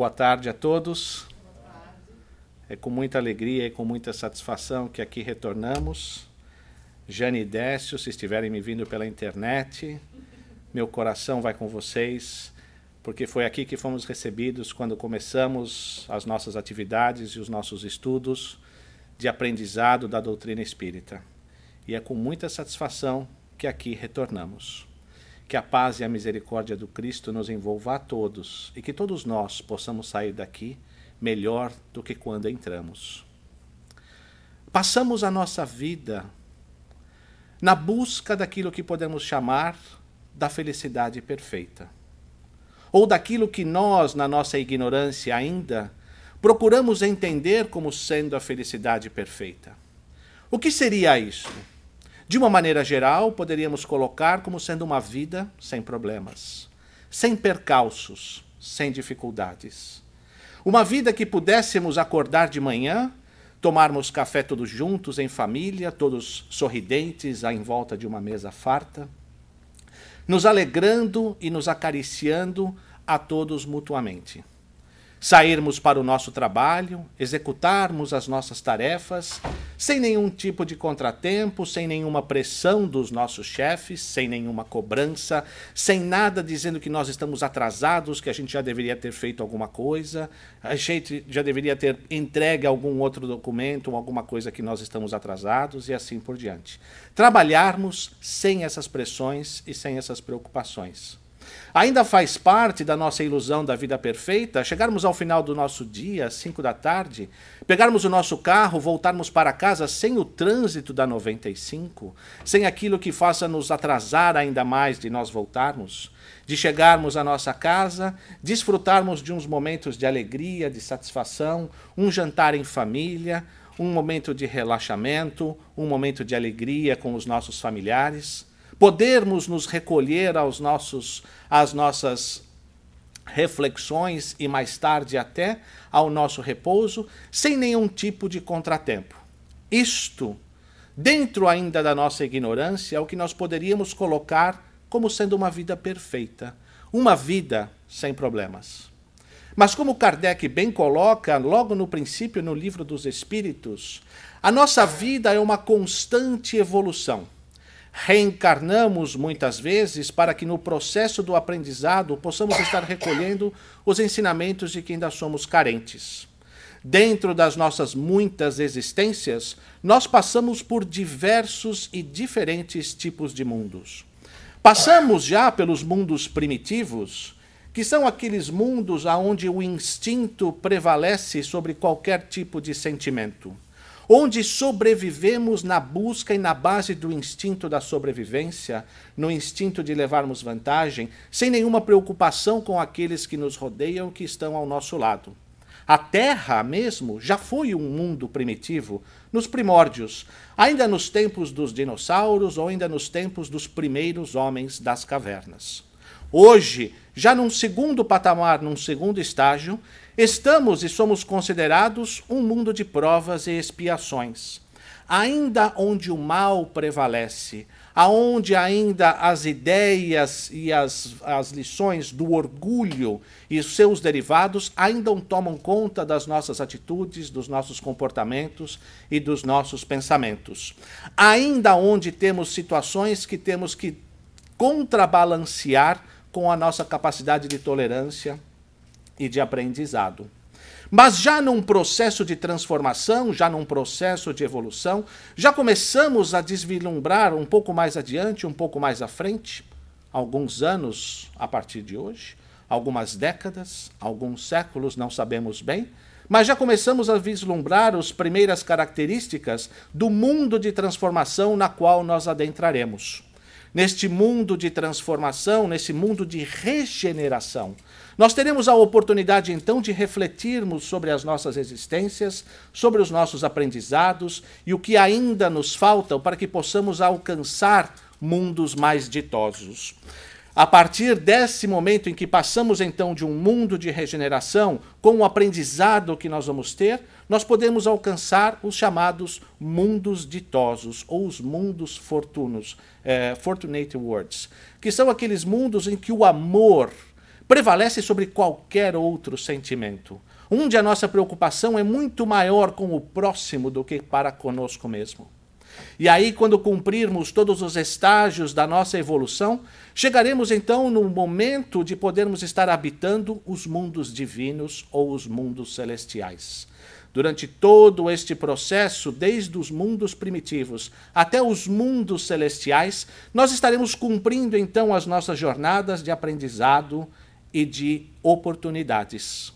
Boa tarde a todos. É com muita alegria e com muita satisfação que aqui retornamos. Jane e Décio, se estiverem me vindo pela internet, meu coração vai com vocês, porque foi aqui que fomos recebidos quando começamos as nossas atividades e os nossos estudos de aprendizado da doutrina espírita. E é com muita satisfação que aqui retornamos. Que a paz e a misericórdia do Cristo nos envolva a todos e que todos nós possamos sair daqui melhor do que quando entramos. Passamos a nossa vida na busca daquilo que podemos chamar da felicidade perfeita, ou daquilo que nós, na nossa ignorância ainda, procuramos entender como sendo a felicidade perfeita. O que seria isso? De uma maneira geral, poderíamos colocar como sendo uma vida sem problemas, sem percalços, sem dificuldades. Uma vida que pudéssemos acordar de manhã, tomarmos café todos juntos, em família, todos sorridentes, em volta de uma mesa farta, nos alegrando e nos acariciando a todos mutuamente sairmos para o nosso trabalho, executarmos as nossas tarefas, sem nenhum tipo de contratempo, sem nenhuma pressão dos nossos chefes, sem nenhuma cobrança, sem nada dizendo que nós estamos atrasados, que a gente já deveria ter feito alguma coisa, a gente já deveria ter entregue algum outro documento, alguma coisa que nós estamos atrasados e assim por diante. Trabalharmos sem essas pressões e sem essas preocupações. Ainda faz parte da nossa ilusão da vida perfeita chegarmos ao final do nosso dia, às 5 da tarde, pegarmos o nosso carro, voltarmos para casa sem o trânsito da 95, sem aquilo que faça nos atrasar ainda mais de nós voltarmos, de chegarmos à nossa casa, desfrutarmos de uns momentos de alegria, de satisfação, um jantar em família, um momento de relaxamento, um momento de alegria com os nossos familiares podermos nos recolher aos nossos, às nossas reflexões e mais tarde até ao nosso repouso, sem nenhum tipo de contratempo. Isto, dentro ainda da nossa ignorância, é o que nós poderíamos colocar como sendo uma vida perfeita, uma vida sem problemas. Mas, como Kardec bem coloca logo no princípio no Livro dos Espíritos, a nossa vida é uma constante evolução. Reencarnamos muitas vezes para que no processo do aprendizado possamos estar recolhendo os ensinamentos de que ainda somos carentes. Dentro das nossas muitas existências, nós passamos por diversos e diferentes tipos de mundos. Passamos já pelos mundos primitivos, que são aqueles mundos onde o instinto prevalece sobre qualquer tipo de sentimento onde sobrevivemos na busca e na base do instinto da sobrevivência, no instinto de levarmos vantagem, sem nenhuma preocupação com aqueles que nos rodeiam que estão ao nosso lado. A Terra mesmo já foi um mundo primitivo nos primórdios, ainda nos tempos dos dinossauros ou ainda nos tempos dos primeiros homens das cavernas. Hoje, já num segundo patamar, num segundo estágio, Estamos e somos considerados um mundo de provas e expiações. Ainda onde o mal prevalece, aonde ainda as ideias e as, as lições do orgulho e seus derivados ainda tomam conta das nossas atitudes, dos nossos comportamentos e dos nossos pensamentos. Ainda onde temos situações que temos que contrabalancear com a nossa capacidade de tolerância, e de aprendizado. Mas já num processo de transformação, já num processo de evolução, já começamos a desvilumbrar um pouco mais adiante, um pouco mais à frente, alguns anos a partir de hoje, algumas décadas, alguns séculos, não sabemos bem, mas já começamos a vislumbrar as primeiras características do mundo de transformação na qual nós adentraremos neste mundo de transformação, nesse mundo de regeneração. Nós teremos a oportunidade então de refletirmos sobre as nossas existências, sobre os nossos aprendizados e o que ainda nos falta para que possamos alcançar mundos mais ditosos. A partir desse momento em que passamos então de um mundo de regeneração, com o aprendizado que nós vamos ter, nós podemos alcançar os chamados mundos ditosos ou os mundos fortunos, é, fortunate words, que são aqueles mundos em que o amor prevalece sobre qualquer outro sentimento, onde a nossa preocupação é muito maior com o próximo do que para conosco mesmo. E aí, quando cumprirmos todos os estágios da nossa evolução, chegaremos então no momento de podermos estar habitando os mundos divinos ou os mundos celestiais. Durante todo este processo, desde os mundos primitivos até os mundos celestiais, nós estaremos cumprindo então as nossas jornadas de aprendizado e de oportunidades.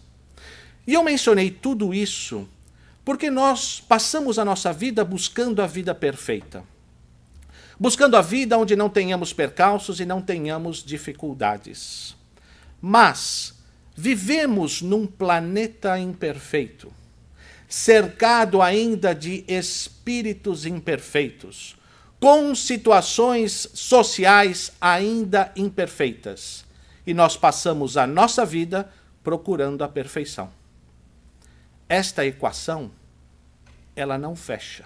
E eu mencionei tudo isso porque nós passamos a nossa vida buscando a vida perfeita. Buscando a vida onde não tenhamos percalços e não tenhamos dificuldades. Mas vivemos num planeta imperfeito, cercado ainda de espíritos imperfeitos, com situações sociais ainda imperfeitas. E nós passamos a nossa vida procurando a perfeição esta equação ela não fecha.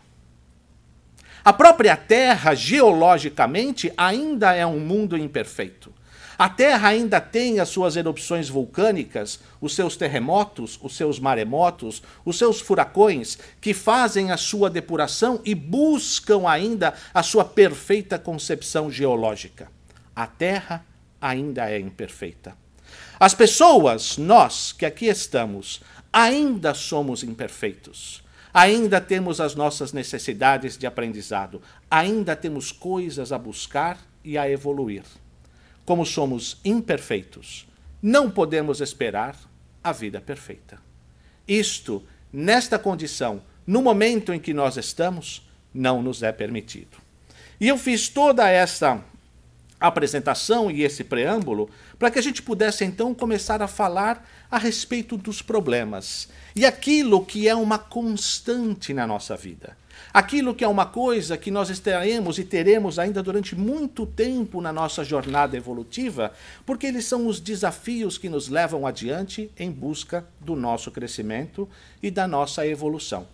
A própria Terra, geologicamente, ainda é um mundo imperfeito. A Terra ainda tem as suas erupções vulcânicas, os seus terremotos, os seus maremotos, os seus furacões, que fazem a sua depuração e buscam ainda a sua perfeita concepção geológica. A Terra ainda é imperfeita. As pessoas, nós que aqui estamos, ainda somos imperfeitos, ainda temos as nossas necessidades de aprendizado, ainda temos coisas a buscar e a evoluir. Como somos imperfeitos, não podemos esperar a vida perfeita. Isto, nesta condição, no momento em que nós estamos, não nos é permitido. E eu fiz toda essa apresentação e esse preâmbulo, para que a gente pudesse então começar a falar a respeito dos problemas e aquilo que é uma constante na nossa vida. Aquilo que é uma coisa que nós estaremos e teremos ainda durante muito tempo na nossa jornada evolutiva, porque eles são os desafios que nos levam adiante em busca do nosso crescimento e da nossa evolução.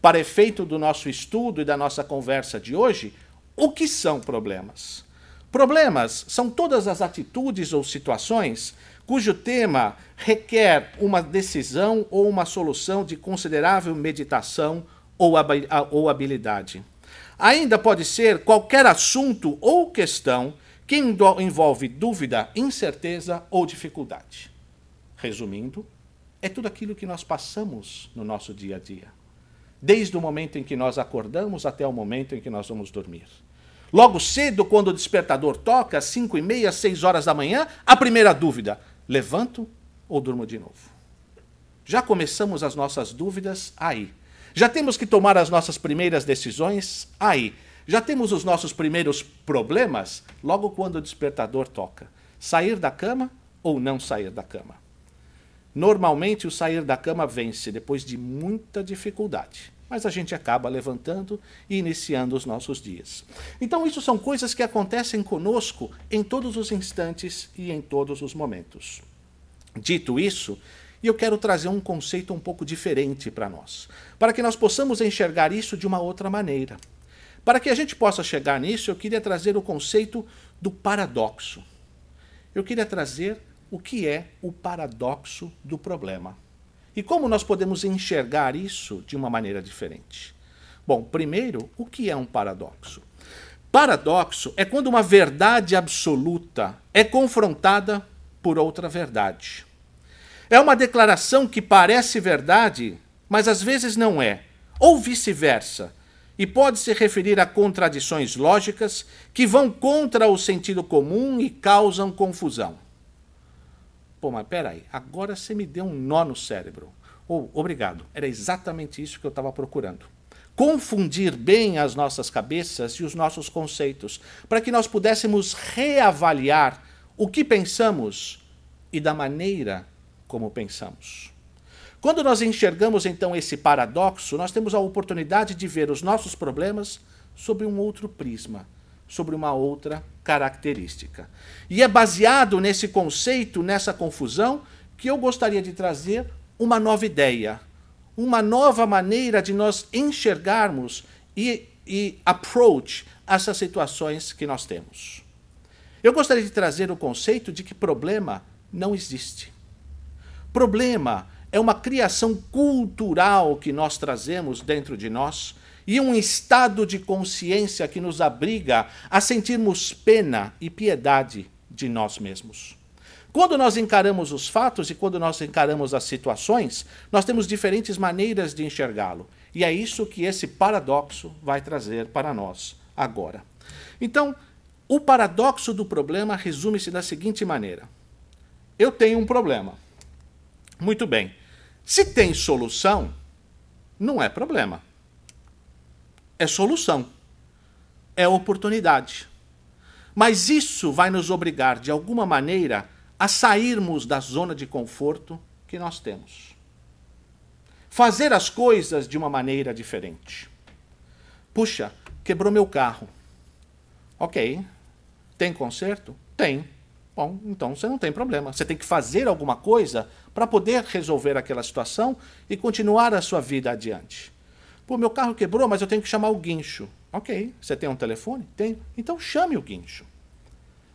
Para efeito do nosso estudo e da nossa conversa de hoje, o que são problemas? Problemas são todas as atitudes ou situações cujo tema requer uma decisão ou uma solução de considerável meditação ou habilidade. Ainda pode ser qualquer assunto ou questão que envolve dúvida, incerteza ou dificuldade. Resumindo, é tudo aquilo que nós passamos no nosso dia a dia, desde o momento em que nós acordamos até o momento em que nós vamos dormir. Logo cedo, quando o despertador toca, às 5 e meia, 6 horas da manhã, a primeira dúvida: levanto ou durmo de novo? Já começamos as nossas dúvidas aí. Já temos que tomar as nossas primeiras decisões aí. Já temos os nossos primeiros problemas logo quando o despertador toca. Sair da cama ou não sair da cama? Normalmente, o sair da cama vence depois de muita dificuldade mas a gente acaba levantando e iniciando os nossos dias. Então, isso são coisas que acontecem conosco em todos os instantes e em todos os momentos. Dito isso, eu quero trazer um conceito um pouco diferente para nós, para que nós possamos enxergar isso de uma outra maneira. Para que a gente possa chegar nisso, eu queria trazer o conceito do paradoxo. Eu queria trazer o que é o paradoxo do problema. E como nós podemos enxergar isso de uma maneira diferente? Bom, primeiro, o que é um paradoxo? Paradoxo é quando uma verdade absoluta é confrontada por outra verdade. É uma declaração que parece verdade, mas às vezes não é, ou vice-versa, e pode se referir a contradições lógicas que vão contra o sentido comum e causam confusão. Pô, mas peraí, agora você me deu um nó no cérebro. Ou, obrigado, era exatamente isso que eu estava procurando. Confundir bem as nossas cabeças e os nossos conceitos, para que nós pudéssemos reavaliar o que pensamos e da maneira como pensamos. Quando nós enxergamos então esse paradoxo, nós temos a oportunidade de ver os nossos problemas sob um outro prisma sobre uma outra característica. E é baseado nesse conceito, nessa confusão, que eu gostaria de trazer uma nova ideia, uma nova maneira de nós enxergarmos e, e approach essas situações que nós temos. Eu gostaria de trazer o conceito de que problema não existe. Problema é uma criação cultural que nós trazemos dentro de nós e um estado de consciência que nos abriga a sentirmos pena e piedade de nós mesmos. Quando nós encaramos os fatos e quando nós encaramos as situações, nós temos diferentes maneiras de enxergá-lo. E é isso que esse paradoxo vai trazer para nós agora. Então, o paradoxo do problema resume-se da seguinte maneira: eu tenho um problema. Muito bem. Se tem solução, não é problema é solução, é oportunidade. Mas isso vai nos obrigar, de alguma maneira, a sairmos da zona de conforto que nós temos. Fazer as coisas de uma maneira diferente. Puxa, quebrou meu carro. Ok. Tem conserto? Tem. Bom, então você não tem problema. Você tem que fazer alguma coisa para poder resolver aquela situação e continuar a sua vida adiante. Pô, meu carro quebrou, mas eu tenho que chamar o guincho. Ok, você tem um telefone? Tenho. Então chame o guincho.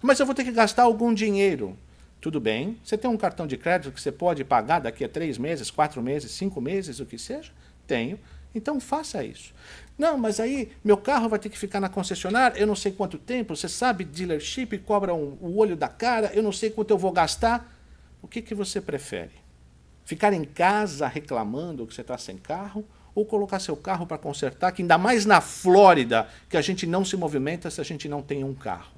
Mas eu vou ter que gastar algum dinheiro. Tudo bem, você tem um cartão de crédito que você pode pagar daqui a três meses, quatro meses, cinco meses, o que seja? Tenho. Então faça isso. Não, mas aí meu carro vai ter que ficar na concessionária, eu não sei quanto tempo, você sabe, dealership cobra um, o olho da cara, eu não sei quanto eu vou gastar. O que, que você prefere? Ficar em casa reclamando que você está sem carro? ou colocar seu carro para consertar, que ainda mais na Flórida, que a gente não se movimenta se a gente não tem um carro.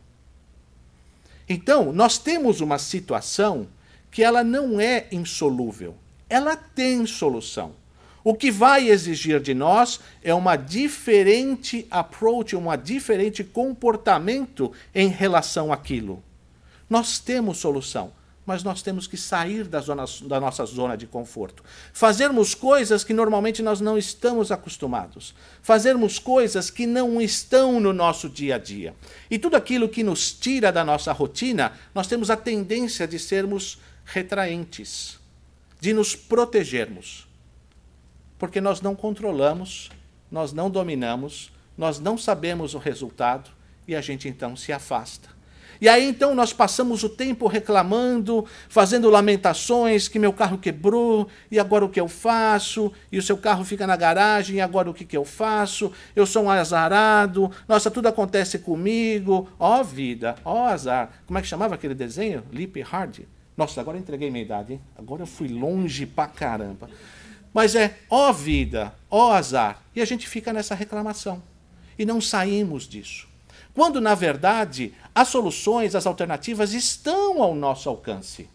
Então, nós temos uma situação que ela não é insolúvel. Ela tem solução. O que vai exigir de nós é uma diferente approach, um diferente comportamento em relação àquilo. Nós temos solução mas nós temos que sair da, zona, da nossa zona de conforto. Fazermos coisas que normalmente nós não estamos acostumados. Fazermos coisas que não estão no nosso dia a dia. E tudo aquilo que nos tira da nossa rotina, nós temos a tendência de sermos retraentes, de nos protegermos. Porque nós não controlamos, nós não dominamos, nós não sabemos o resultado e a gente então se afasta. E aí então nós passamos o tempo reclamando, fazendo lamentações que meu carro quebrou, e agora o que eu faço? E o seu carro fica na garagem, e agora o que, que eu faço? Eu sou um azarado, nossa, tudo acontece comigo. Ó oh, vida, ó oh, azar. Como é que chamava aquele desenho? Lip Hard. Nossa, agora entreguei minha idade, hein? Agora eu fui longe pra caramba. Mas é ó oh, vida, ó azar. E a gente fica nessa reclamação. E não saímos disso quando na verdade as soluções, as alternativas estão ao nosso alcance.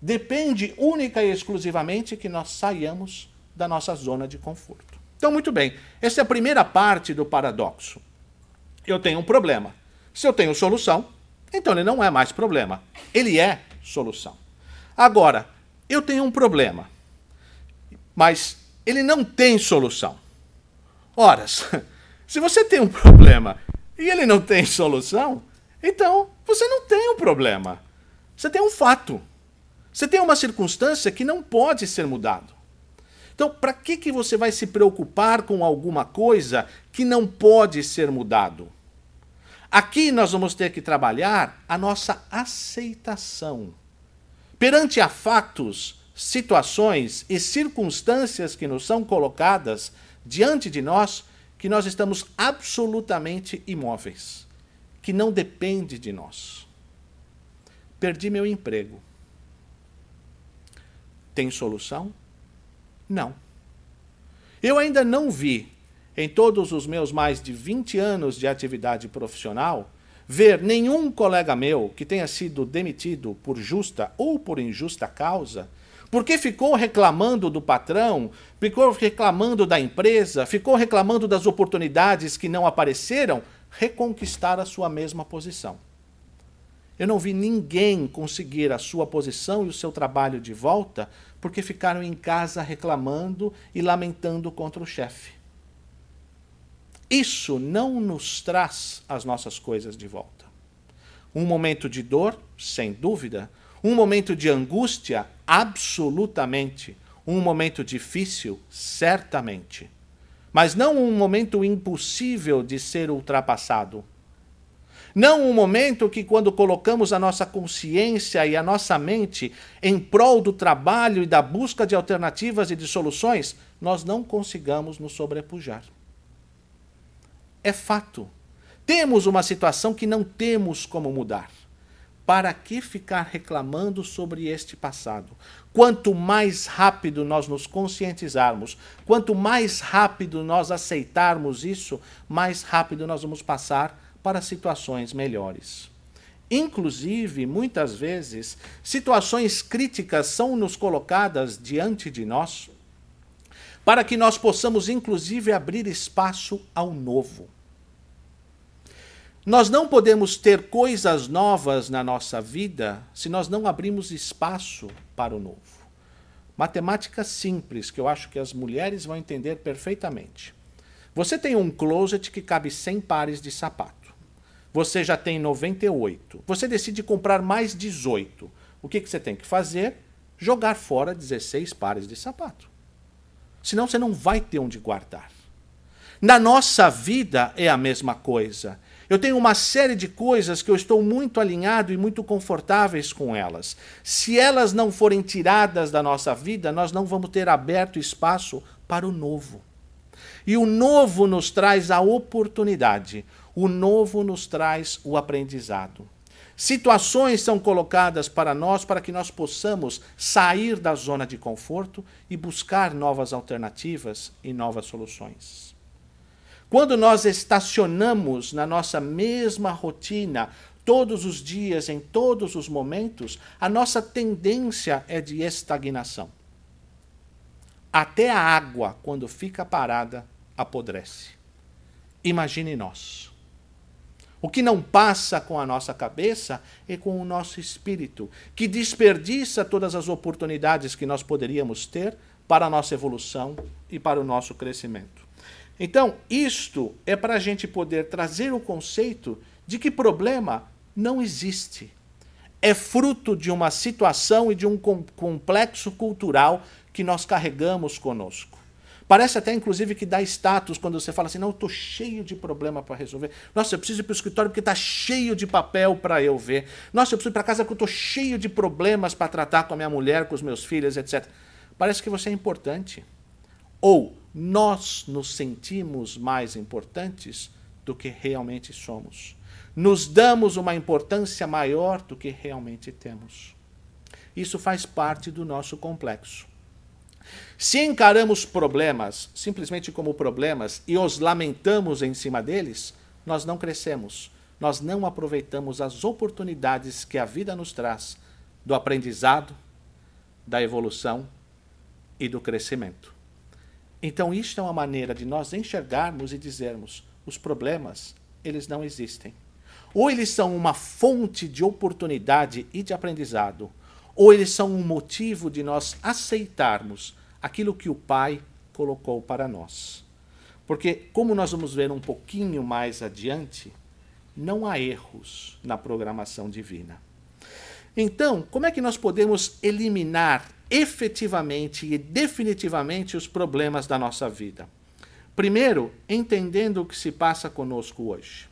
Depende única e exclusivamente que nós saiamos da nossa zona de conforto. Então, muito bem, essa é a primeira parte do paradoxo. Eu tenho um problema. Se eu tenho solução, então ele não é mais problema, ele é solução. Agora, eu tenho um problema, mas ele não tem solução. Ora, se você tem um problema e ele não tem solução, então você não tem um problema. Você tem um fato. Você tem uma circunstância que não pode ser mudado. Então, para que, que você vai se preocupar com alguma coisa que não pode ser mudado? Aqui nós vamos ter que trabalhar a nossa aceitação. Perante a fatos, situações e circunstâncias que nos são colocadas diante de nós, que nós estamos absolutamente imóveis, que não depende de nós. Perdi meu emprego. Tem solução? Não. Eu ainda não vi, em todos os meus mais de 20 anos de atividade profissional, ver nenhum colega meu que tenha sido demitido por justa ou por injusta causa porque ficou reclamando do patrão, ficou reclamando da empresa, ficou reclamando das oportunidades que não apareceram, reconquistar a sua mesma posição. Eu não vi ninguém conseguir a sua posição e o seu trabalho de volta porque ficaram em casa reclamando e lamentando contra o chefe. Isso não nos traz as nossas coisas de volta. Um momento de dor, sem dúvida, um momento de angústia, absolutamente. Um momento difícil, certamente. Mas não um momento impossível de ser ultrapassado. Não um momento que, quando colocamos a nossa consciência e a nossa mente em prol do trabalho e da busca de alternativas e de soluções, nós não consigamos nos sobrepujar. É fato. Temos uma situação que não temos como mudar. Para que ficar reclamando sobre este passado? Quanto mais rápido nós nos conscientizarmos, quanto mais rápido nós aceitarmos isso, mais rápido nós vamos passar para situações melhores. Inclusive, muitas vezes, situações críticas são nos colocadas diante de nós para que nós possamos, inclusive, abrir espaço ao novo. Nós não podemos ter coisas novas na nossa vida se nós não abrimos espaço para o novo. Matemática simples, que eu acho que as mulheres vão entender perfeitamente. Você tem um closet que cabe 100 pares de sapato. Você já tem 98. Você decide comprar mais 18. O que, que você tem que fazer? Jogar fora 16 pares de sapato. Senão você não vai ter onde guardar. Na nossa vida é a mesma coisa. Eu tenho uma série de coisas que eu estou muito alinhado e muito confortáveis com elas. Se elas não forem tiradas da nossa vida, nós não vamos ter aberto espaço para o novo. E o novo nos traz a oportunidade, o novo nos traz o aprendizado. Situações são colocadas para nós para que nós possamos sair da zona de conforto e buscar novas alternativas e novas soluções. Quando nós estacionamos na nossa mesma rotina, todos os dias, em todos os momentos, a nossa tendência é de estagnação. Até a água, quando fica parada, apodrece. Imagine nós. O que não passa com a nossa cabeça é com o nosso espírito, que desperdiça todas as oportunidades que nós poderíamos ter para a nossa evolução e para o nosso crescimento. Então, isto é para a gente poder trazer o conceito de que problema não existe. É fruto de uma situação e de um complexo cultural que nós carregamos conosco. Parece até, inclusive, que dá status quando você fala assim: não, eu estou cheio de problema para resolver. Nossa, eu preciso ir para o escritório porque está cheio de papel para eu ver. Nossa, eu preciso ir para casa porque eu estou cheio de problemas para tratar com a minha mulher, com os meus filhos, etc. Parece que você é importante. Ou nós nos sentimos mais importantes do que realmente somos. Nos damos uma importância maior do que realmente temos. Isso faz parte do nosso complexo. Se encaramos problemas simplesmente como problemas e os lamentamos em cima deles, nós não crescemos, nós não aproveitamos as oportunidades que a vida nos traz do aprendizado, da evolução e do crescimento. Então, isto é uma maneira de nós enxergarmos e dizermos: os problemas, eles não existem. Ou eles são uma fonte de oportunidade e de aprendizado, ou eles são um motivo de nós aceitarmos aquilo que o Pai colocou para nós. Porque, como nós vamos ver um pouquinho mais adiante, não há erros na programação divina. Então, como é que nós podemos eliminar efetivamente e definitivamente os problemas da nossa vida. Primeiro, entendendo o que se passa conosco hoje.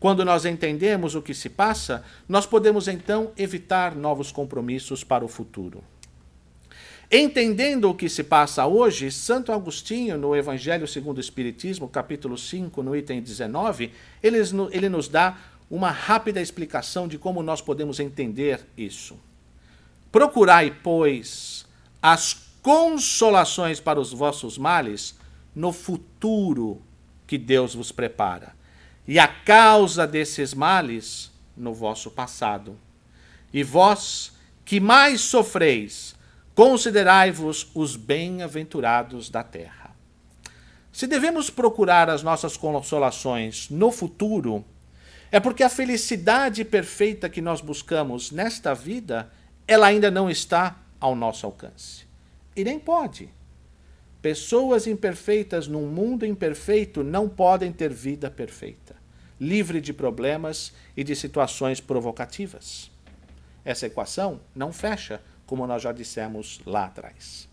Quando nós entendemos o que se passa, nós podemos então evitar novos compromissos para o futuro. Entendendo o que se passa hoje, Santo Agostinho, no Evangelho segundo o Espiritismo, capítulo 5, no item 19, ele, ele nos dá uma rápida explicação de como nós podemos entender isso. Procurai, pois, as consolações para os vossos males no futuro que Deus vos prepara, e a causa desses males no vosso passado. E vós, que mais sofreis, considerai-vos os bem-aventurados da terra. Se devemos procurar as nossas consolações no futuro, é porque a felicidade perfeita que nós buscamos nesta vida ela ainda não está ao nosso alcance. E nem pode. Pessoas imperfeitas num mundo imperfeito não podem ter vida perfeita, livre de problemas e de situações provocativas. Essa equação não fecha, como nós já dissemos lá atrás.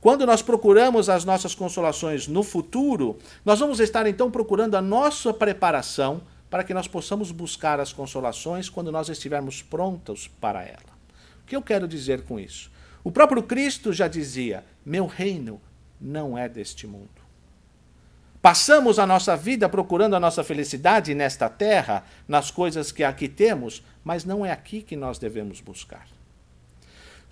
Quando nós procuramos as nossas consolações no futuro, nós vamos estar então procurando a nossa preparação para que nós possamos buscar as consolações quando nós estivermos prontos para ela. O que eu quero dizer com isso? O próprio Cristo já dizia: Meu reino não é deste mundo. Passamos a nossa vida procurando a nossa felicidade nesta terra, nas coisas que aqui temos, mas não é aqui que nós devemos buscar.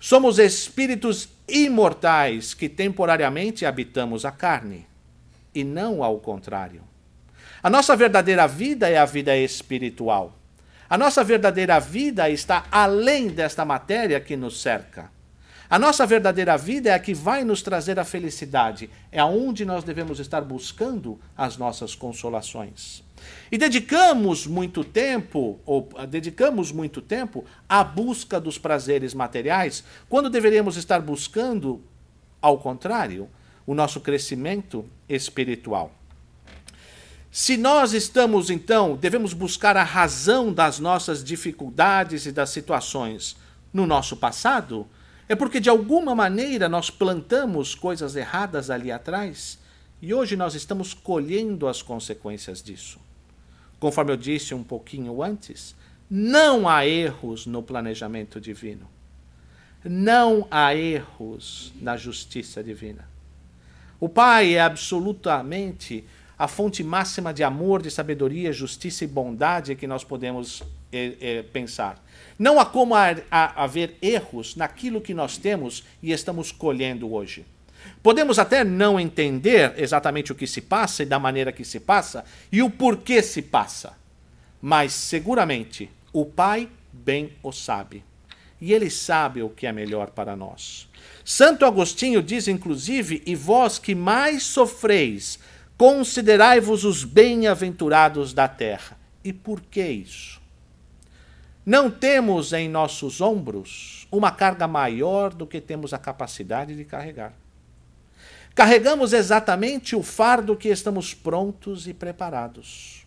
Somos espíritos imortais que temporariamente habitamos a carne, e não ao contrário. A nossa verdadeira vida é a vida espiritual. A nossa verdadeira vida está além desta matéria que nos cerca. A nossa verdadeira vida é a que vai nos trazer a felicidade, é aonde nós devemos estar buscando as nossas consolações. E dedicamos muito tempo, ou dedicamos muito tempo à busca dos prazeres materiais, quando deveríamos estar buscando, ao contrário, o nosso crescimento espiritual. Se nós estamos, então, devemos buscar a razão das nossas dificuldades e das situações no nosso passado, é porque de alguma maneira nós plantamos coisas erradas ali atrás e hoje nós estamos colhendo as consequências disso. Conforme eu disse um pouquinho antes, não há erros no planejamento divino. Não há erros na justiça divina. O Pai é absolutamente a fonte máxima de amor, de sabedoria, justiça e bondade é que nós podemos é, é, pensar. Não há como a, a, haver erros naquilo que nós temos e estamos colhendo hoje. Podemos até não entender exatamente o que se passa e da maneira que se passa e o porquê se passa, mas seguramente o Pai bem o sabe. E ele sabe o que é melhor para nós. Santo Agostinho diz, inclusive, e vós que mais sofreis Considerai-vos os bem-aventurados da terra. E por que isso? Não temos em nossos ombros uma carga maior do que temos a capacidade de carregar. Carregamos exatamente o fardo que estamos prontos e preparados.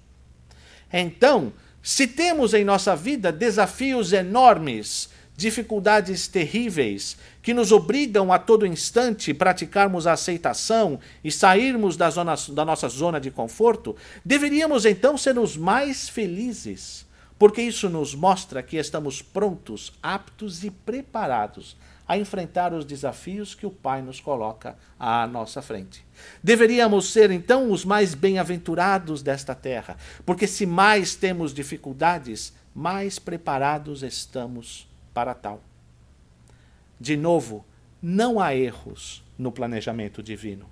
Então, se temos em nossa vida desafios enormes dificuldades terríveis que nos obrigam a todo instante praticarmos a aceitação e sairmos da, zona, da nossa zona de conforto, deveríamos então ser os mais felizes, porque isso nos mostra que estamos prontos, aptos e preparados a enfrentar os desafios que o Pai nos coloca à nossa frente. Deveríamos ser então os mais bem-aventurados desta terra, porque se mais temos dificuldades, mais preparados estamos para tal. De novo, não há erros no planejamento divino.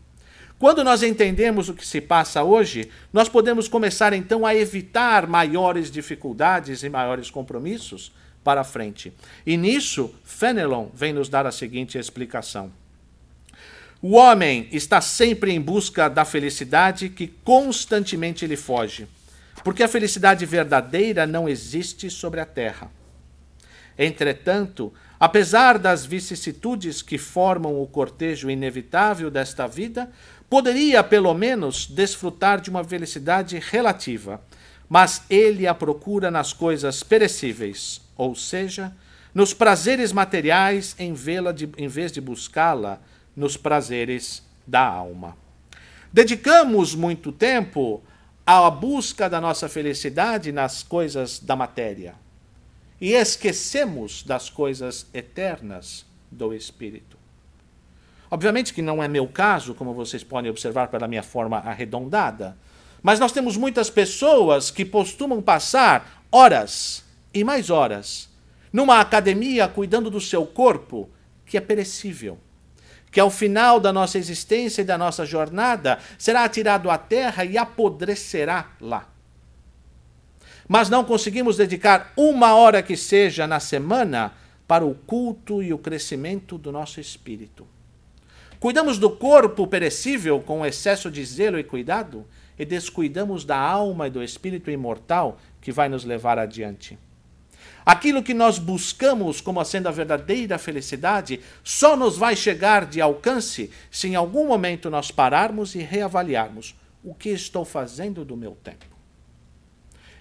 Quando nós entendemos o que se passa hoje, nós podemos começar então a evitar maiores dificuldades e maiores compromissos para a frente. E nisso, Fenelon vem nos dar a seguinte explicação. O homem está sempre em busca da felicidade que constantemente lhe foge, porque a felicidade verdadeira não existe sobre a terra. Entretanto, apesar das vicissitudes que formam o cortejo inevitável desta vida, poderia pelo menos desfrutar de uma felicidade relativa. Mas ele a procura nas coisas perecíveis, ou seja, nos prazeres materiais em, de, em vez de buscá-la nos prazeres da alma. Dedicamos muito tempo à busca da nossa felicidade nas coisas da matéria e esquecemos das coisas eternas do Espírito. Obviamente que não é meu caso, como vocês podem observar pela minha forma arredondada, mas nós temos muitas pessoas que costumam passar horas e mais horas numa academia cuidando do seu corpo, que é perecível que ao final da nossa existência e da nossa jornada será atirado à terra e apodrecerá lá mas não conseguimos dedicar uma hora que seja na semana para o culto e o crescimento do nosso espírito. Cuidamos do corpo perecível com excesso de zelo e cuidado e descuidamos da alma e do espírito imortal que vai nos levar adiante. Aquilo que nós buscamos como sendo a verdadeira felicidade só nos vai chegar de alcance se em algum momento nós pararmos e reavaliarmos o que estou fazendo do meu tempo.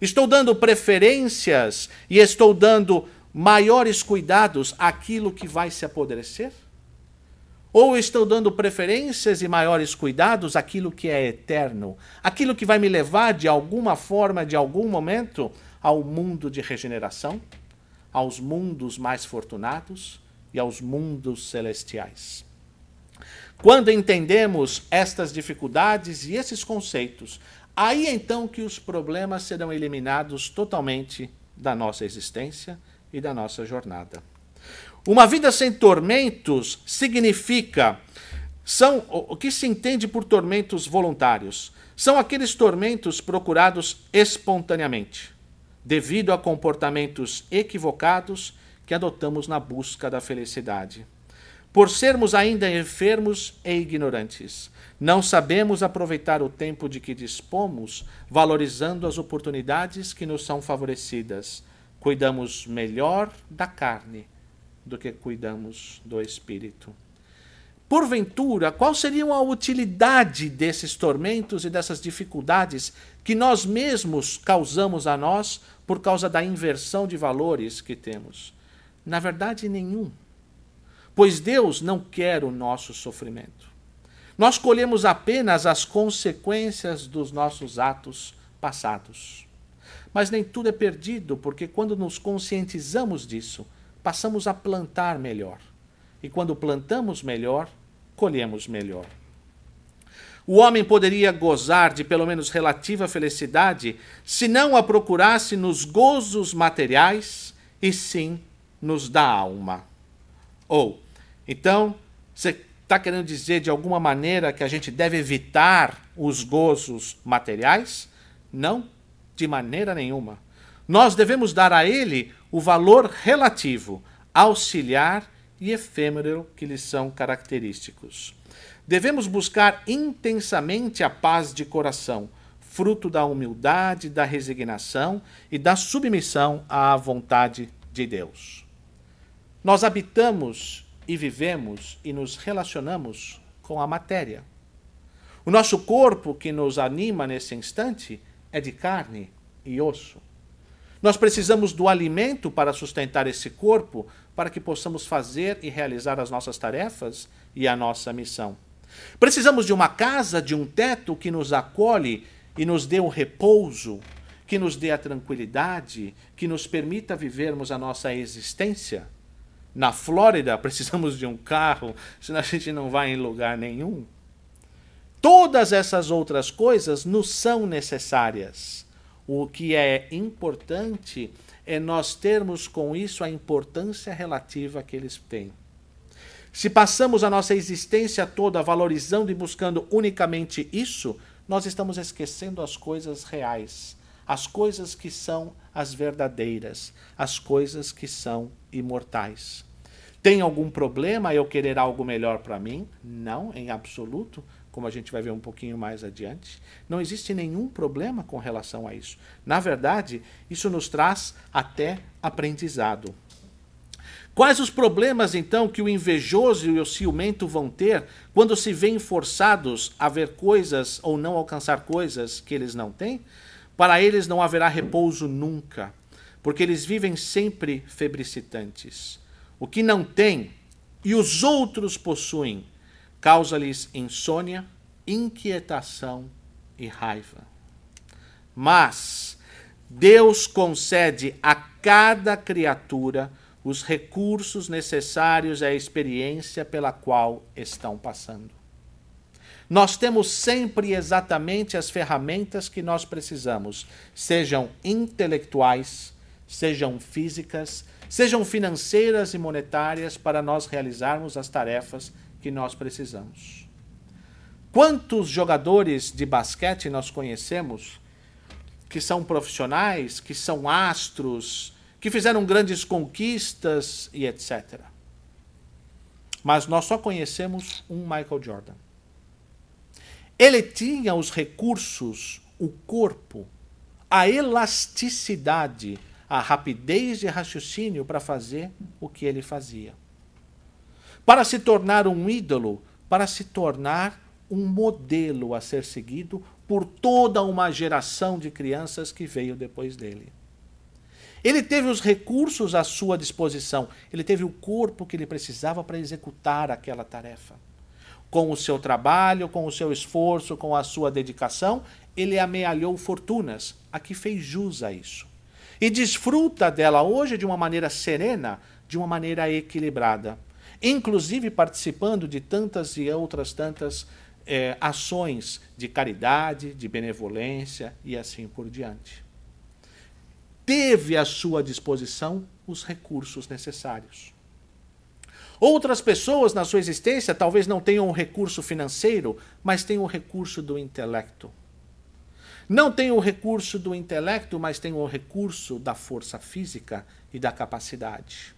Estou dando preferências e estou dando maiores cuidados àquilo que vai se apodrecer? Ou estou dando preferências e maiores cuidados àquilo que é eterno, aquilo que vai me levar de alguma forma, de algum momento, ao mundo de regeneração, aos mundos mais fortunados e aos mundos celestiais? Quando entendemos estas dificuldades e esses conceitos, Aí então que os problemas serão eliminados totalmente da nossa existência e da nossa jornada. Uma vida sem tormentos significa são o que se entende por tormentos voluntários. São aqueles tormentos procurados espontaneamente, devido a comportamentos equivocados que adotamos na busca da felicidade. Por sermos ainda enfermos e ignorantes, não sabemos aproveitar o tempo de que dispomos, valorizando as oportunidades que nos são favorecidas. Cuidamos melhor da carne do que cuidamos do espírito. Porventura, qual seria a utilidade desses tormentos e dessas dificuldades que nós mesmos causamos a nós por causa da inversão de valores que temos? Na verdade, nenhum. Pois Deus não quer o nosso sofrimento. Nós colhemos apenas as consequências dos nossos atos passados. Mas nem tudo é perdido, porque quando nos conscientizamos disso, passamos a plantar melhor. E quando plantamos melhor, colhemos melhor. O homem poderia gozar de pelo menos relativa felicidade se não a procurasse nos gozos materiais e sim nos da alma. Ou, então, Está querendo dizer de alguma maneira que a gente deve evitar os gozos materiais? Não, de maneira nenhuma. Nós devemos dar a ele o valor relativo, auxiliar e efêmero que lhe são característicos. Devemos buscar intensamente a paz de coração, fruto da humildade, da resignação e da submissão à vontade de Deus. Nós habitamos e vivemos e nos relacionamos com a matéria. O nosso corpo que nos anima nesse instante é de carne e osso. Nós precisamos do alimento para sustentar esse corpo, para que possamos fazer e realizar as nossas tarefas e a nossa missão. Precisamos de uma casa, de um teto que nos acolhe e nos dê o um repouso, que nos dê a tranquilidade, que nos permita vivermos a nossa existência na Flórida, precisamos de um carro, senão a gente não vai em lugar nenhum. Todas essas outras coisas nos são necessárias. O que é importante é nós termos com isso a importância relativa que eles têm. Se passamos a nossa existência toda valorizando e buscando unicamente isso, nós estamos esquecendo as coisas reais as coisas que são as verdadeiras, as coisas que são imortais. Tem algum problema eu querer algo melhor para mim? Não, em absoluto, como a gente vai ver um pouquinho mais adiante. Não existe nenhum problema com relação a isso. Na verdade, isso nos traz até aprendizado. Quais os problemas, então, que o invejoso e o ciumento vão ter quando se veem forçados a ver coisas ou não alcançar coisas que eles não têm? Para eles não haverá repouso nunca, porque eles vivem sempre febricitantes. O que não têm e os outros possuem causa-lhes insônia, inquietação e raiva. Mas Deus concede a cada criatura os recursos necessários à experiência pela qual estão passando. Nós temos sempre exatamente as ferramentas que nós precisamos, sejam intelectuais, sejam físicas, sejam financeiras e monetárias, para nós realizarmos as tarefas que nós precisamos. Quantos jogadores de basquete nós conhecemos que são profissionais, que são astros, que fizeram grandes conquistas e etc. Mas nós só conhecemos um Michael Jordan. Ele tinha os recursos, o corpo, a elasticidade, a rapidez de raciocínio para fazer o que ele fazia. Para se tornar um ídolo, para se tornar um modelo a ser seguido por toda uma geração de crianças que veio depois dele. Ele teve os recursos à sua disposição, ele teve o corpo que ele precisava para executar aquela tarefa. Com o seu trabalho, com o seu esforço, com a sua dedicação, ele amealhou fortunas. a que fez jus a isso. E desfruta dela hoje de uma maneira serena, de uma maneira equilibrada. Inclusive participando de tantas e outras tantas é, ações de caridade, de benevolência e assim por diante. Teve à sua disposição os recursos necessários. Outras pessoas na sua existência talvez não tenham um recurso financeiro, mas têm o um recurso do intelecto. Não têm o recurso do intelecto, mas têm o recurso da força física e da capacidade.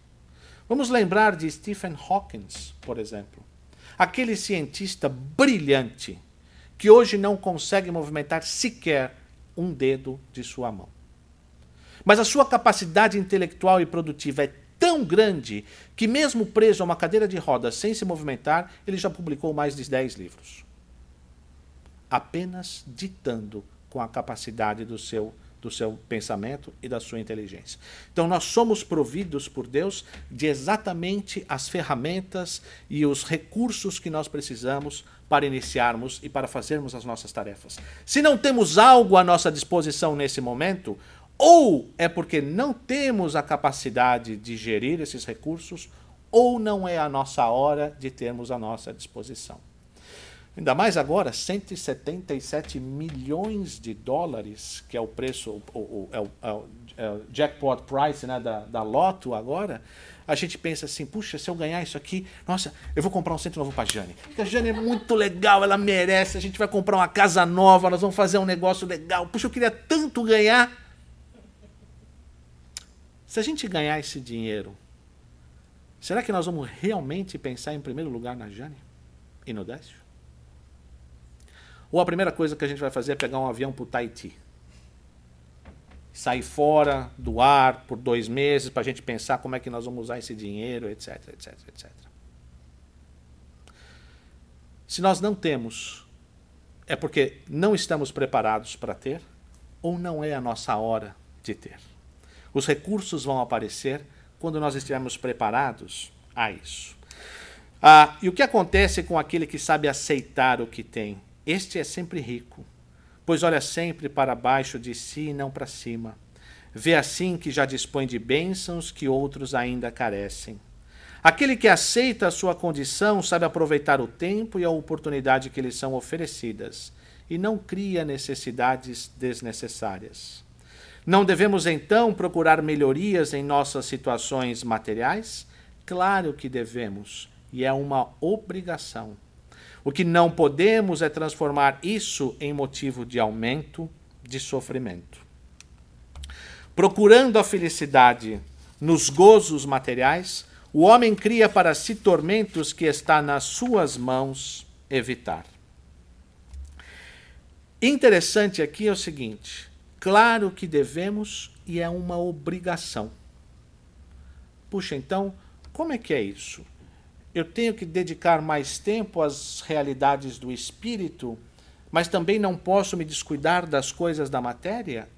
Vamos lembrar de Stephen Hawking, por exemplo. Aquele cientista brilhante que hoje não consegue movimentar sequer um dedo de sua mão. Mas a sua capacidade intelectual e produtiva é tão grande que, mesmo preso a uma cadeira de rodas sem se movimentar, ele já publicou mais de 10 livros. Apenas ditando com a capacidade do seu, do seu pensamento e da sua inteligência. Então, nós somos providos por Deus de exatamente as ferramentas e os recursos que nós precisamos para iniciarmos e para fazermos as nossas tarefas. Se não temos algo à nossa disposição nesse momento, ou é porque não temos a capacidade de gerir esses recursos, ou não é a nossa hora de termos à nossa disposição. Ainda mais agora, 177 milhões de dólares, que é o preço, o, é o, é o, é o jackpot price né, da, da Loto agora, a gente pensa assim, puxa, se eu ganhar isso aqui, nossa, eu vou comprar um centro novo para Jane. Porque a Jane é muito legal, ela merece, a gente vai comprar uma casa nova, nós vamos fazer um negócio legal. Puxa, eu queria tanto ganhar. Se a gente ganhar esse dinheiro, será que nós vamos realmente pensar em primeiro lugar na Jane e no Décio? Ou a primeira coisa que a gente vai fazer é pegar um avião para o Tahiti? Sair fora do ar por dois meses para a gente pensar como é que nós vamos usar esse dinheiro, etc, etc, etc. Se nós não temos, é porque não estamos preparados para ter ou não é a nossa hora de ter. Os recursos vão aparecer quando nós estivermos preparados a isso. Ah, e o que acontece com aquele que sabe aceitar o que tem? Este é sempre rico, pois olha sempre para baixo de si e não para cima. Vê assim que já dispõe de bênçãos que outros ainda carecem. Aquele que aceita a sua condição sabe aproveitar o tempo e a oportunidade que lhe são oferecidas e não cria necessidades desnecessárias. Não devemos então procurar melhorias em nossas situações materiais? Claro que devemos, e é uma obrigação. O que não podemos é transformar isso em motivo de aumento de sofrimento. Procurando a felicidade nos gozos materiais, o homem cria para si tormentos que está nas suas mãos evitar. Interessante aqui é o seguinte: claro que devemos e é uma obrigação. Puxa, então, como é que é isso? Eu tenho que dedicar mais tempo às realidades do espírito, mas também não posso me descuidar das coisas da matéria?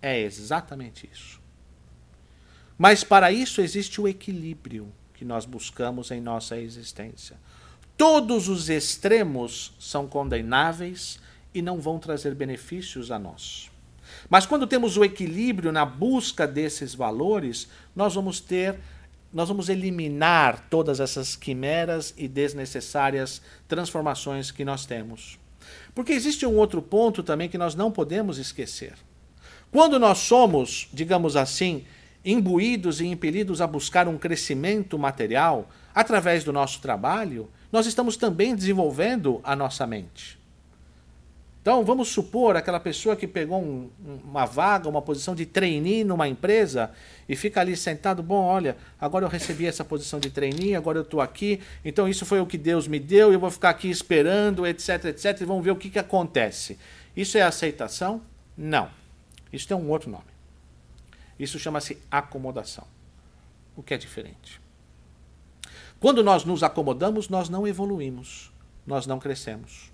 É exatamente isso. Mas para isso existe o equilíbrio que nós buscamos em nossa existência. Todos os extremos são condenáveis e não vão trazer benefícios a nós. Mas quando temos o equilíbrio na busca desses valores, nós vamos ter nós vamos eliminar todas essas quimeras e desnecessárias transformações que nós temos. Porque existe um outro ponto também que nós não podemos esquecer. Quando nós somos, digamos assim, imbuídos e impelidos a buscar um crescimento material através do nosso trabalho, nós estamos também desenvolvendo a nossa mente. Então, vamos supor aquela pessoa que pegou um, uma vaga, uma posição de trainee numa empresa e fica ali sentado, bom, olha, agora eu recebi essa posição de trainee, agora eu estou aqui, então isso foi o que Deus me deu, e eu vou ficar aqui esperando, etc, etc, e vamos ver o que, que acontece. Isso é aceitação? Não. Isso tem um outro nome. Isso chama-se acomodação, o que é diferente. Quando nós nos acomodamos, nós não evoluímos, nós não crescemos.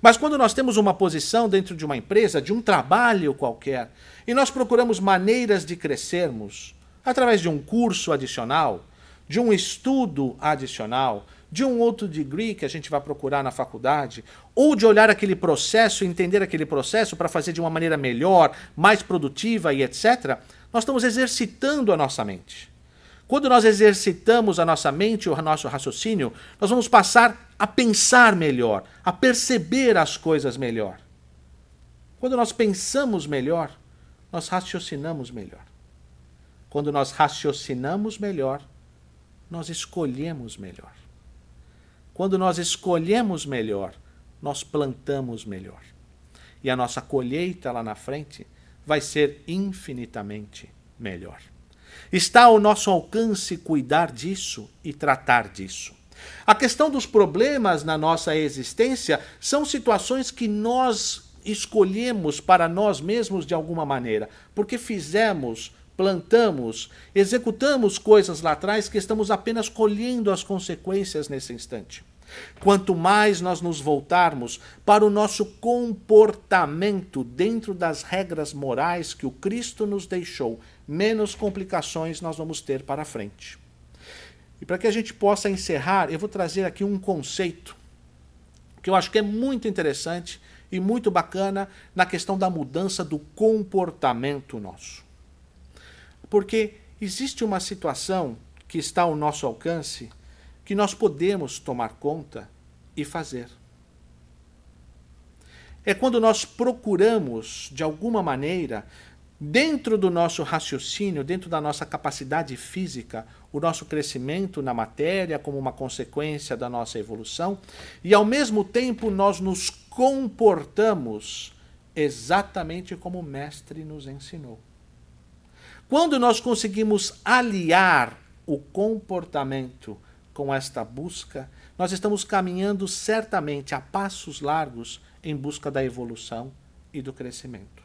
Mas quando nós temos uma posição dentro de uma empresa, de um trabalho qualquer, e nós procuramos maneiras de crescermos através de um curso adicional, de um estudo adicional, de um outro degree que a gente vai procurar na faculdade, ou de olhar aquele processo, entender aquele processo para fazer de uma maneira melhor, mais produtiva e etc., nós estamos exercitando a nossa mente. Quando nós exercitamos a nossa mente, o nosso raciocínio, nós vamos passar a pensar melhor, a perceber as coisas melhor. Quando nós pensamos melhor, nós raciocinamos melhor. Quando nós raciocinamos melhor, nós escolhemos melhor. Quando nós escolhemos melhor, nós plantamos melhor. E a nossa colheita lá na frente vai ser infinitamente melhor. Está ao nosso alcance cuidar disso e tratar disso. A questão dos problemas na nossa existência são situações que nós escolhemos para nós mesmos de alguma maneira, porque fizemos, plantamos, executamos coisas lá atrás que estamos apenas colhendo as consequências nesse instante. Quanto mais nós nos voltarmos para o nosso comportamento dentro das regras morais que o Cristo nos deixou, menos complicações nós vamos ter para frente. E para que a gente possa encerrar, eu vou trazer aqui um conceito que eu acho que é muito interessante e muito bacana na questão da mudança do comportamento nosso. Porque existe uma situação que está ao nosso alcance que nós podemos tomar conta e fazer. É quando nós procuramos, de alguma maneira, dentro do nosso raciocínio, dentro da nossa capacidade física, o nosso crescimento na matéria como uma consequência da nossa evolução, e ao mesmo tempo nós nos comportamos exatamente como o mestre nos ensinou. Quando nós conseguimos aliar o comportamento com esta busca, nós estamos caminhando certamente a passos largos em busca da evolução e do crescimento.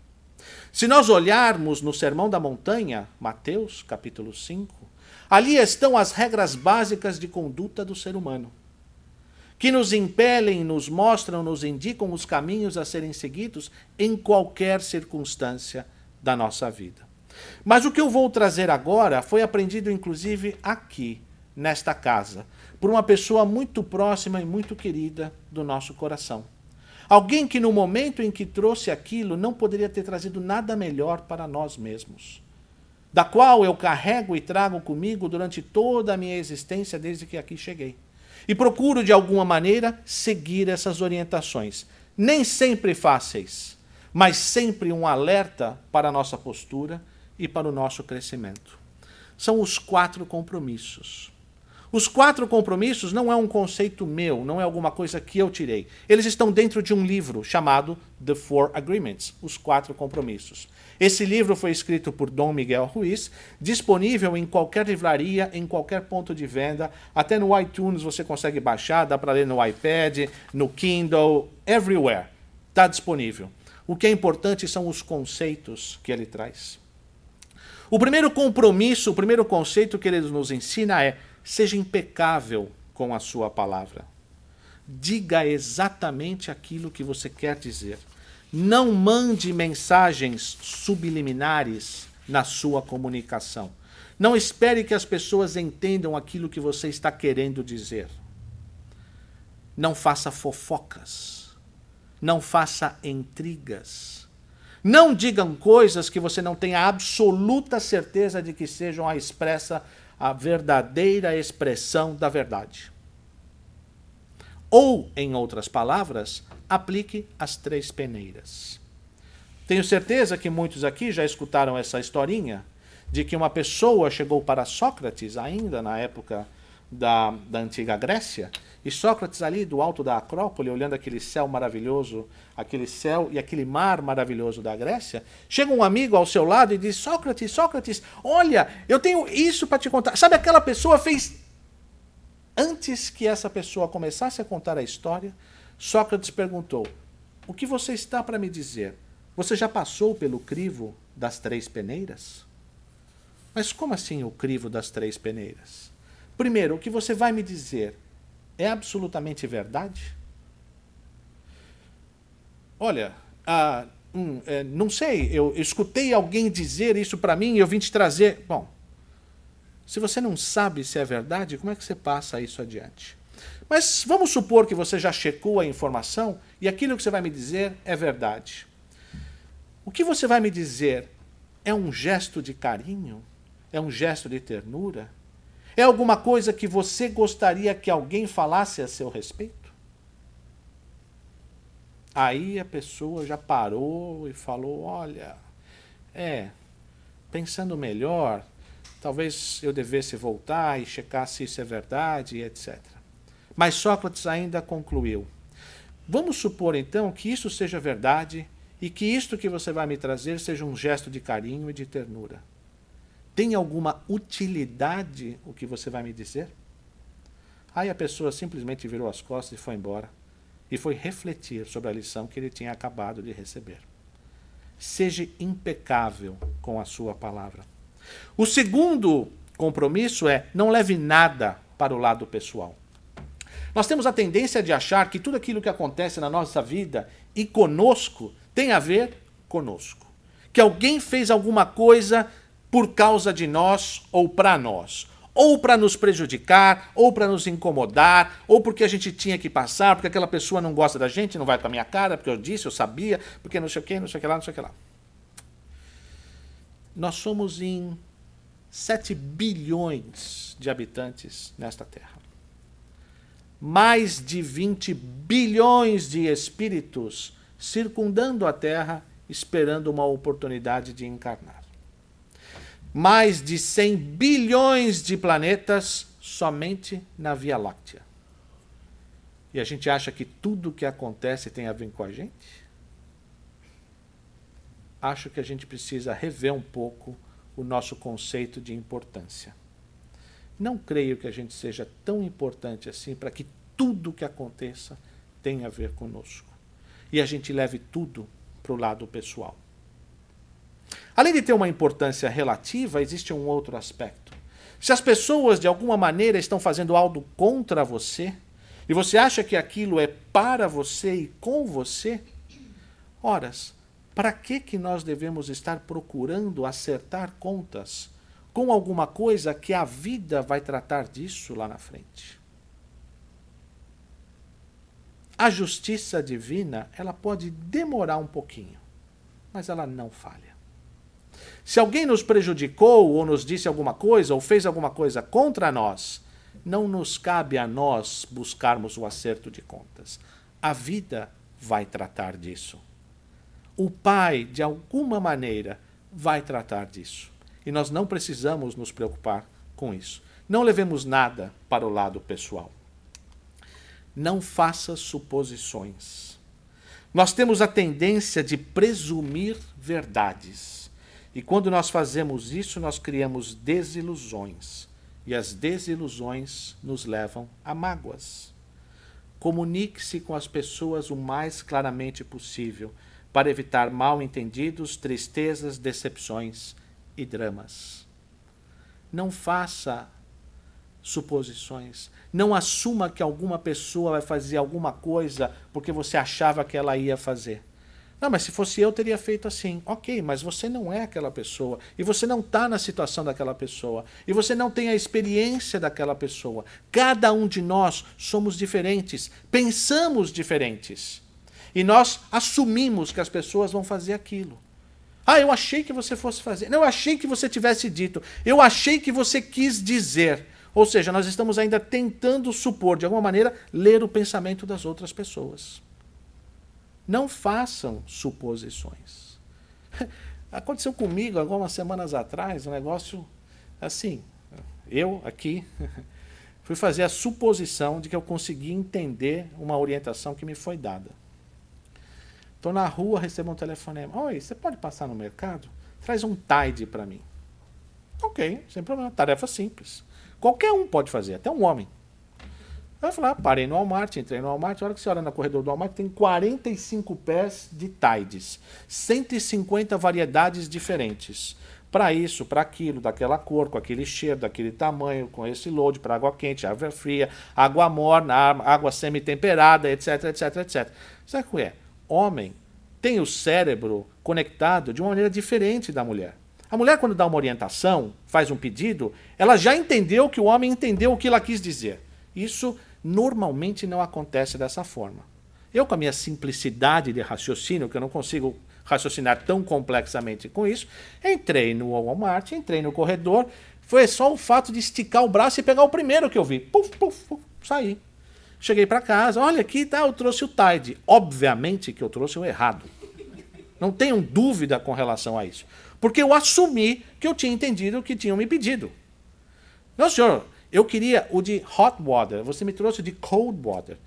Se nós olharmos no Sermão da Montanha, Mateus capítulo 5, ali estão as regras básicas de conduta do ser humano, que nos impelem, nos mostram, nos indicam os caminhos a serem seguidos em qualquer circunstância da nossa vida. Mas o que eu vou trazer agora foi aprendido inclusive aqui, nesta casa, por uma pessoa muito próxima e muito querida do nosso coração. Alguém que no momento em que trouxe aquilo não poderia ter trazido nada melhor para nós mesmos, da qual eu carrego e trago comigo durante toda a minha existência desde que aqui cheguei. E procuro de alguma maneira seguir essas orientações, nem sempre fáceis, mas sempre um alerta para a nossa postura e para o nosso crescimento. São os quatro compromissos. Os quatro compromissos não é um conceito meu, não é alguma coisa que eu tirei. Eles estão dentro de um livro chamado The Four Agreements Os Quatro Compromissos. Esse livro foi escrito por Dom Miguel Ruiz, disponível em qualquer livraria, em qualquer ponto de venda, até no iTunes você consegue baixar, dá para ler no iPad, no Kindle, everywhere. Está disponível. O que é importante são os conceitos que ele traz. O primeiro compromisso, o primeiro conceito que ele nos ensina é Seja impecável com a sua palavra. Diga exatamente aquilo que você quer dizer. Não mande mensagens subliminares na sua comunicação. Não espere que as pessoas entendam aquilo que você está querendo dizer. Não faça fofocas. Não faça intrigas. Não digam coisas que você não tenha absoluta certeza de que sejam a expressa a verdadeira expressão da verdade. Ou, em outras palavras, aplique as três peneiras. Tenho certeza que muitos aqui já escutaram essa historinha de que uma pessoa chegou para Sócrates, ainda na época da, da antiga Grécia, e Sócrates ali do alto da Acrópole, olhando aquele céu maravilhoso, aquele céu e aquele mar maravilhoso da Grécia, chega um amigo ao seu lado e diz: Sócrates, Sócrates, olha, eu tenho isso para te contar. Sabe aquela pessoa fez antes que essa pessoa começasse a contar a história, Sócrates perguntou: O que você está para me dizer? Você já passou pelo crivo das três peneiras? Mas como assim o crivo das três peneiras? Primeiro, o que você vai me dizer é absolutamente verdade? Olha, ah, hum, é, não sei, eu, eu escutei alguém dizer isso para mim e eu vim te trazer. Bom, se você não sabe se é verdade, como é que você passa isso adiante? Mas vamos supor que você já checou a informação e aquilo que você vai me dizer é verdade. O que você vai me dizer é um gesto de carinho? É um gesto de ternura? É alguma coisa que você gostaria que alguém falasse a seu respeito? Aí a pessoa já parou e falou: Olha, é, pensando melhor, talvez eu devesse voltar e checar se isso é verdade e etc. Mas Sócrates ainda concluiu: Vamos supor então que isso seja verdade e que isto que você vai me trazer seja um gesto de carinho e de ternura. Tem alguma utilidade o que você vai me dizer? Aí a pessoa simplesmente virou as costas e foi embora e foi refletir sobre a lição que ele tinha acabado de receber. Seja impecável com a sua palavra. O segundo compromisso é não leve nada para o lado pessoal. Nós temos a tendência de achar que tudo aquilo que acontece na nossa vida e conosco tem a ver conosco. Que alguém fez alguma coisa por causa de nós ou para nós. Ou para nos prejudicar, ou para nos incomodar, ou porque a gente tinha que passar, porque aquela pessoa não gosta da gente, não vai com a minha cara, porque eu disse, eu sabia, porque não sei o que, não sei o que lá, não sei o que lá. Nós somos em 7 bilhões de habitantes nesta Terra. Mais de 20 bilhões de espíritos circundando a Terra, esperando uma oportunidade de encarnar mais de 100 bilhões de planetas somente na Via Láctea. E a gente acha que tudo o que acontece tem a ver com a gente? Acho que a gente precisa rever um pouco o nosso conceito de importância. Não creio que a gente seja tão importante assim para que tudo o que aconteça tenha a ver conosco. E a gente leve tudo para o lado pessoal. Além de ter uma importância relativa, existe um outro aspecto. Se as pessoas de alguma maneira estão fazendo algo contra você, e você acha que aquilo é para você e com você, horas, para que que nós devemos estar procurando acertar contas com alguma coisa que a vida vai tratar disso lá na frente? A justiça divina, ela pode demorar um pouquinho, mas ela não falha. Se alguém nos prejudicou ou nos disse alguma coisa ou fez alguma coisa contra nós, não nos cabe a nós buscarmos o acerto de contas. A vida vai tratar disso. O Pai, de alguma maneira, vai tratar disso. E nós não precisamos nos preocupar com isso. Não levemos nada para o lado pessoal. Não faça suposições. Nós temos a tendência de presumir verdades e quando nós fazemos isso, nós criamos desilusões. E as desilusões nos levam a mágoas. Comunique-se com as pessoas o mais claramente possível para evitar mal entendidos, tristezas, decepções e dramas. Não faça suposições. Não assuma que alguma pessoa vai fazer alguma coisa porque você achava que ela ia fazer. Não, ah, mas se fosse eu, teria feito assim. Ok, mas você não é aquela pessoa. E você não está na situação daquela pessoa. E você não tem a experiência daquela pessoa. Cada um de nós somos diferentes. Pensamos diferentes. E nós assumimos que as pessoas vão fazer aquilo. Ah, eu achei que você fosse fazer. Não, eu achei que você tivesse dito. Eu achei que você quis dizer. Ou seja, nós estamos ainda tentando supor, de alguma maneira, ler o pensamento das outras pessoas. Não façam suposições. Aconteceu comigo algumas semanas atrás um negócio assim. Eu aqui fui fazer a suposição de que eu consegui entender uma orientação que me foi dada. Estou na rua, recebo um telefonema. Oi, você pode passar no mercado? Traz um Tide para mim. Ok, sem problema. Tarefa simples. Qualquer um pode fazer, até um homem. Aí eu falei, ah, parei no Walmart, entrei no Walmart. A hora que você olha no corredor do Walmart, tem 45 pés de Tides, 150 variedades diferentes. Para isso, para aquilo, daquela cor, com aquele cheiro, daquele tamanho, com esse load, para água quente, água fria, água morna, água semi-temperada, etc, etc, etc. Sabe o que é? Homem tem o cérebro conectado de uma maneira diferente da mulher. A mulher, quando dá uma orientação, faz um pedido, ela já entendeu que o homem entendeu o que ela quis dizer. Isso Normalmente não acontece dessa forma. Eu, com a minha simplicidade de raciocínio, que eu não consigo raciocinar tão complexamente com isso, entrei no Walmart, entrei no corredor, foi só o fato de esticar o braço e pegar o primeiro que eu vi. Puf, puf, puf saí. Cheguei para casa, olha aqui, tá, eu trouxe o Tide. Obviamente que eu trouxe o errado. Não tenham dúvida com relação a isso. Porque eu assumi que eu tinha entendido o que tinham me pedido. Não, senhor, eu queria o de hot water, você me trouxe o de cold water.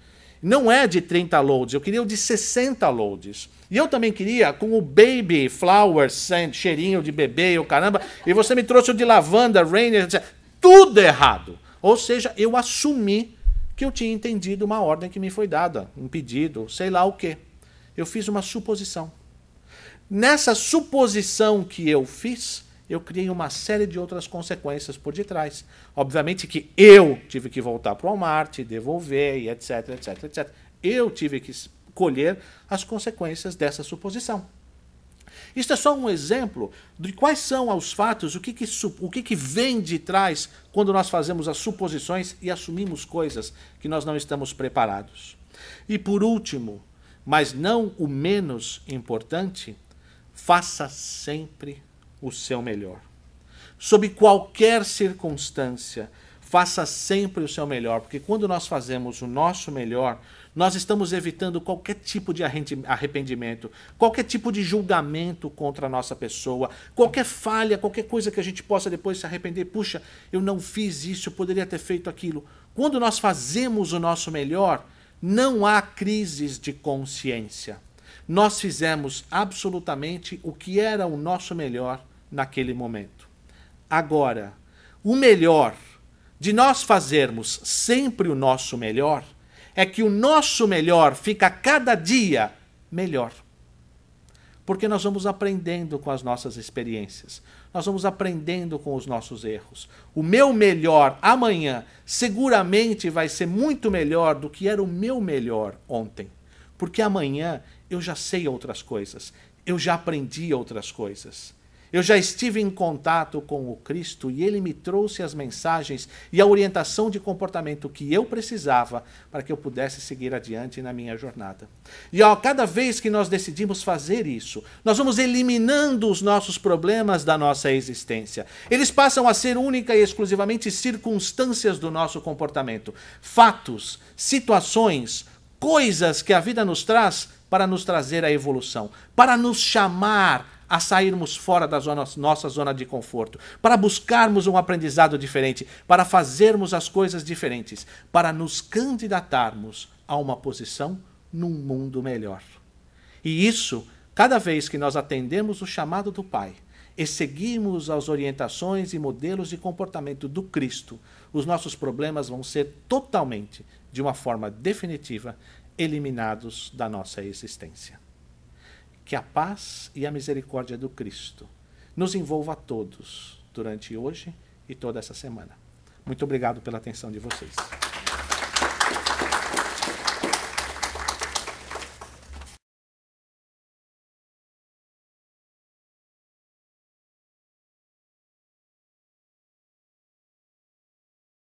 Não é de 30 loads, eu queria o de 60 loads. E eu também queria com o baby flower scent, cheirinho de bebê, o caramba, e você me trouxe o de lavanda, rain, etc. Tudo errado. Ou seja, eu assumi que eu tinha entendido uma ordem que me foi dada, um pedido, sei lá o quê. Eu fiz uma suposição. Nessa suposição que eu fiz, eu criei uma série de outras consequências por detrás. Obviamente que eu tive que voltar para o Walmart, devolver e etc, etc, etc. Eu tive que colher as consequências dessa suposição. Isto é só um exemplo de quais são os fatos, o que, que, o que, que vem de trás quando nós fazemos as suposições e assumimos coisas que nós não estamos preparados. E por último, mas não o menos importante, faça sempre o seu melhor. Sob qualquer circunstância, faça sempre o seu melhor, porque quando nós fazemos o nosso melhor, nós estamos evitando qualquer tipo de arrependimento, qualquer tipo de julgamento contra a nossa pessoa, qualquer falha, qualquer coisa que a gente possa depois se arrepender. Puxa, eu não fiz isso, eu poderia ter feito aquilo. Quando nós fazemos o nosso melhor, não há crises de consciência. Nós fizemos absolutamente o que era o nosso melhor naquele momento. Agora, o melhor de nós fazermos sempre o nosso melhor é que o nosso melhor fica cada dia melhor. Porque nós vamos aprendendo com as nossas experiências, nós vamos aprendendo com os nossos erros. O meu melhor amanhã seguramente vai ser muito melhor do que era o meu melhor ontem. Porque amanhã eu já sei outras coisas, eu já aprendi outras coisas. Eu já estive em contato com o Cristo e ele me trouxe as mensagens e a orientação de comportamento que eu precisava para que eu pudesse seguir adiante na minha jornada. E ó, cada vez que nós decidimos fazer isso, nós vamos eliminando os nossos problemas da nossa existência. Eles passam a ser única e exclusivamente circunstâncias do nosso comportamento, fatos, situações, coisas que a vida nos traz para nos trazer a evolução, para nos chamar a sairmos fora da zona, nossa zona de conforto, para buscarmos um aprendizado diferente, para fazermos as coisas diferentes, para nos candidatarmos a uma posição num mundo melhor. E isso, cada vez que nós atendemos o chamado do Pai e seguimos as orientações e modelos de comportamento do Cristo, os nossos problemas vão ser totalmente, de uma forma definitiva, eliminados da nossa existência que a paz e a misericórdia do Cristo nos envolva a todos durante hoje e toda essa semana. Muito obrigado pela atenção de vocês.